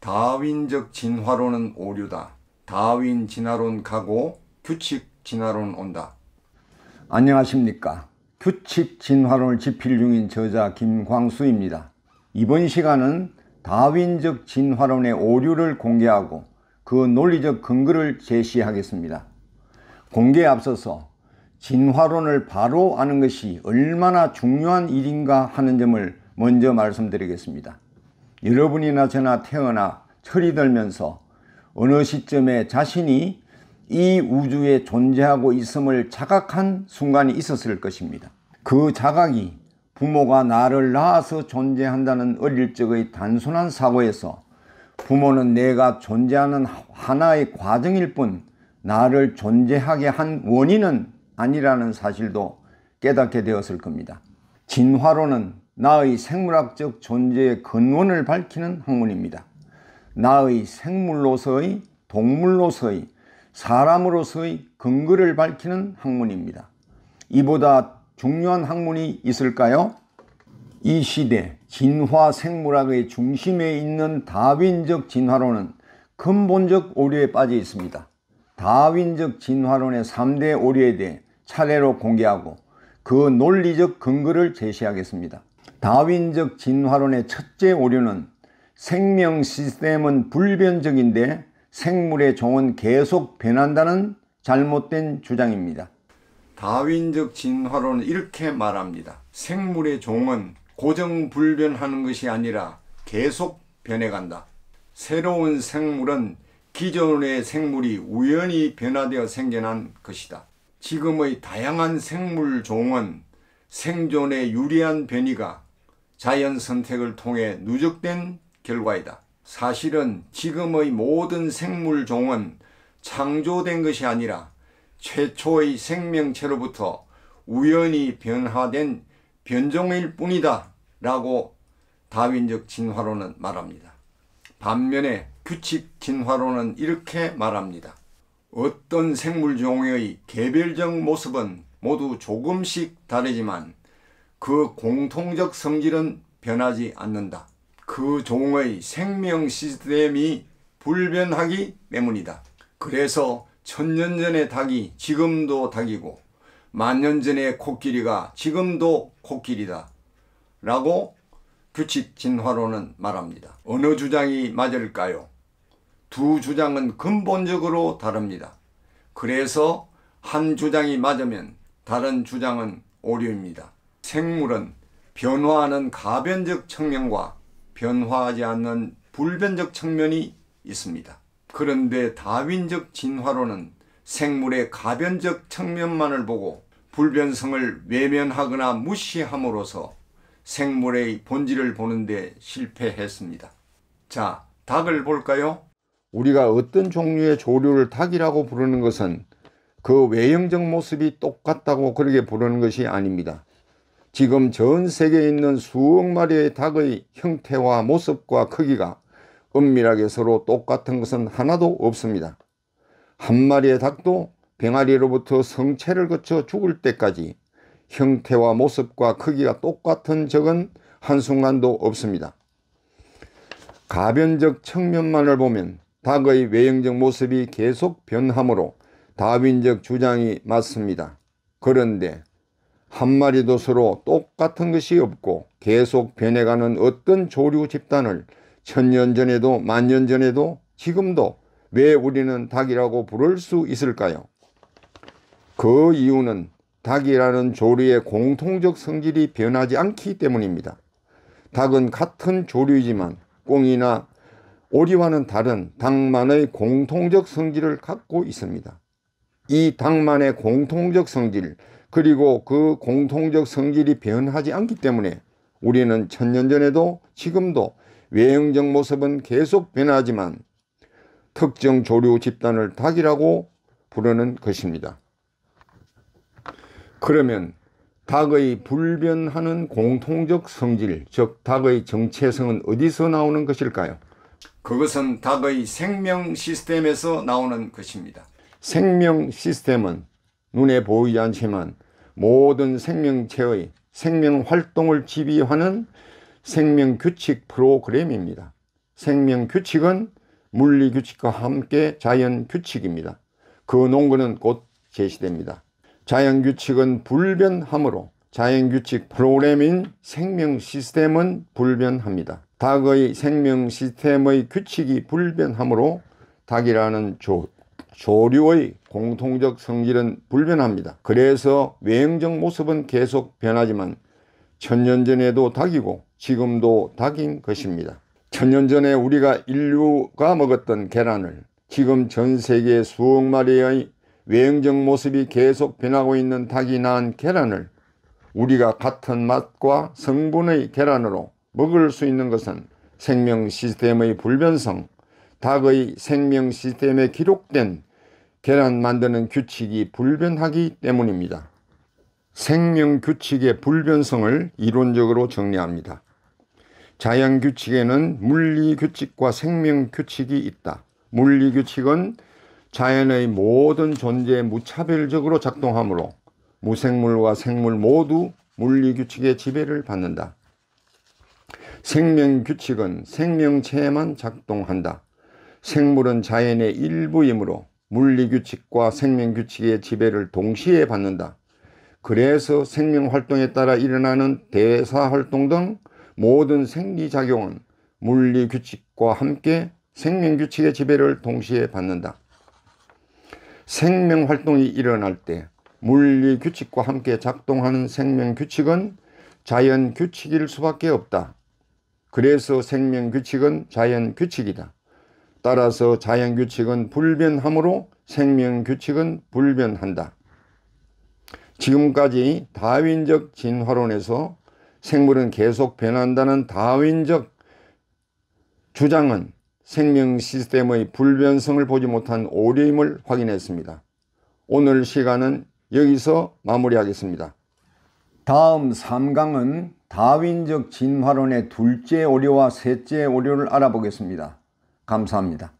다윈적 진화론은 오류다. 다윈 진화론 가고 규칙 진화론 온다. 안녕하십니까. 규칙 진화론을 집필 중인 저자 김광수입니다. 이번 시간은 다윈적 진화론의 오류를 공개하고 그 논리적 근거를 제시하겠습니다. 공개에 앞서서 진화론을 바로 아는 것이 얼마나 중요한 일인가 하는 점을 먼저 말씀드리겠습니다. 여러분이나 저나 태어나 철이 들면서 어느 시점에 자신이 이 우주에 존재하고 있음을 자각한 순간이 있었을 것입니다. 그 자각이 부모가 나를 낳아서 존재한다는 어릴 적의 단순한 사고에서 부모는 내가 존재하는 하나의 과정일 뿐 나를 존재하게 한 원인은 아니라는 사실도 깨닫게 되었을 겁니다. 진화로는 나의 생물학적 존재의 근원을 밝히는 학문입니다. 나의 생물로서의 동물로서의 사람으로서의 근거를 밝히는 학문입니다. 이보다 중요한 학문이 있을까요? 이 시대 진화 생물학의 중심에 있는 다윈적 진화론은 근본적 오류에 빠져 있습니다. 다윈적 진화론의 3대 오류에 대해 차례로 공개하고 그 논리적 근거를 제시하겠습니다. 다윈적 진화론의 첫째 오류는 생명 시스템은 불변적인데 생물의 종은 계속 변한다는 잘못된 주장입니다. 다윈적 진화론은 이렇게 말합니다. 생물의 종은 고정불변하는 것이 아니라 계속 변해간다. 새로운 생물은 기존의 생물이 우연히 변화되어 생겨난 것이다. 지금의 다양한 생물종은 생존에 유리한 변이가 자연 선택을 통해 누적된 결과이다. 사실은 지금의 모든 생물종은 창조된 것이 아니라 최초의 생명체로부터 우연히 변화된 변종일 뿐이다 라고 다윈적 진화론은 말합니다. 반면에 규칙 진화론은 이렇게 말합니다. 어떤 생물종의 개별적 모습은 모두 조금씩 다르지만 그 공통적 성질은 변하지 않는다. 그 종의 생명 시스템이 불변하기 때문이다. 그래서 천년 전의 닭이 지금도 닭이고 만년 전의 코끼리가 지금도 코끼리다. 라고 규칙 진화론은 말합니다. 어느 주장이 맞을까요? 두 주장은 근본적으로 다릅니다. 그래서 한 주장이 맞으면 다른 주장은 오류입니다. 생물은 변화하는 가변적 측면과 변화하지 않는 불변적 측면이 있습니다. 그런데 다윈적 진화론은 생물의 가변적 측면만을 보고 불변성을 외면하거나 무시함으로써 생물의 본질을 보는데 실패했습니다. 자, 닭을 볼까요? 우리가 어떤 종류의 조류를 닭이라고 부르는 것은 그 외형적 모습이 똑같다고 그렇게 부르는 것이 아닙니다. 지금 전 세계에 있는 수억 마리의 닭의 형태와 모습과 크기가 은밀하게 서로 똑같은 것은 하나도 없습니다. 한 마리의 닭도 병아리로부터 성체를 거쳐 죽을 때까지 형태와 모습과 크기가 똑같은 적은 한순간도 없습니다. 가변적 측면만을 보면 닭의 외형적 모습이 계속 변하므로 다윈적 주장이 맞습니다. 그런데 한 마리도 서로 똑같은 것이 없고 계속 변해가는 어떤 조류 집단을 천년 전에도 만년 전에도 지금도 왜 우리는 닭이라고 부를 수 있을까요? 그 이유는 닭이라는 조류의 공통적 성질이 변하지 않기 때문입니다. 닭은 같은 조류이지만 꽁이나 오리와는 다른 닭만의 공통적 성질을 갖고 있습니다. 이 닭만의 공통적 성질, 그리고 그 공통적 성질이 변하지 않기 때문에 우리는 천년 전에도 지금도 외형적 모습은 계속 변하지만 특정 조류 집단을 닭이라고 부르는 것입니다. 그러면 닭의 불변하는 공통적 성질, 즉 닭의 정체성은 어디서 나오는 것일까요? 그것은 닭의 생명 시스템에서 나오는 것입니다. 생명 시스템은 눈에 보이지 않지만 모든 생명체의 생명활동을 지휘하는 생명규칙 프로그램입니다. 생명규칙은 물리규칙과 함께 자연규칙입니다. 그 논거는 곧 제시됩니다. 자연규칙은 불변하므로 자연규칙 프로그램인 생명시스템은 불변합니다. 닭의 생명시스템의 규칙이 불변하므로 닭이라는 조, 조류의 공통적 성질은 불변합니다. 그래서 외형적 모습은 계속 변하지만 천년 전에도 닭이고 지금도 닭인 것입니다. 천년 전에 우리가 인류가 먹었던 계란을 지금 전 세계 수억 마리의 외형적 모습이 계속 변하고 있는 닭이 낳은 계란을 우리가 같은 맛과 성분의 계란으로 먹을 수 있는 것은 생명 시스템의 불변성, 닭의 생명 시스템에 기록된 계란 만드는 규칙이 불변하기 때문입니다. 생명 규칙의 불변성을 이론적으로 정리합니다. 자연 규칙에는 물리 규칙과 생명 규칙이 있다. 물리 규칙은 자연의 모든 존재에 무차별적으로 작동하므로 무생물과 생물 모두 물리 규칙의 지배를 받는다. 생명 규칙은 생명체에만 작동한다. 생물은 자연의 일부이므로 물리규칙과 생명규칙의 지배를 동시에 받는다. 그래서 생명활동에 따라 일어나는 대사활동 등 모든 생리작용은 물리규칙과 함께 생명규칙의 지배를 동시에 받는다. 생명활동이 일어날 때 물리규칙과 함께 작동하는 생명규칙은 자연규칙일 수밖에 없다. 그래서 생명규칙은 자연규칙이다. 따라서 자연규칙은 불변하므로 생명규칙은 불변한다. 지금까지 다윈적 진화론에서 생물은 계속 변한다는 다윈적 주장은 생명 시스템의 불변성을 보지 못한 오류임을 확인했습니다. 오늘 시간은 여기서 마무리하겠습니다. 다음 3강은 다윈적 진화론의 둘째 오류와 셋째 오류를 알아보겠습니다. 감사합니다.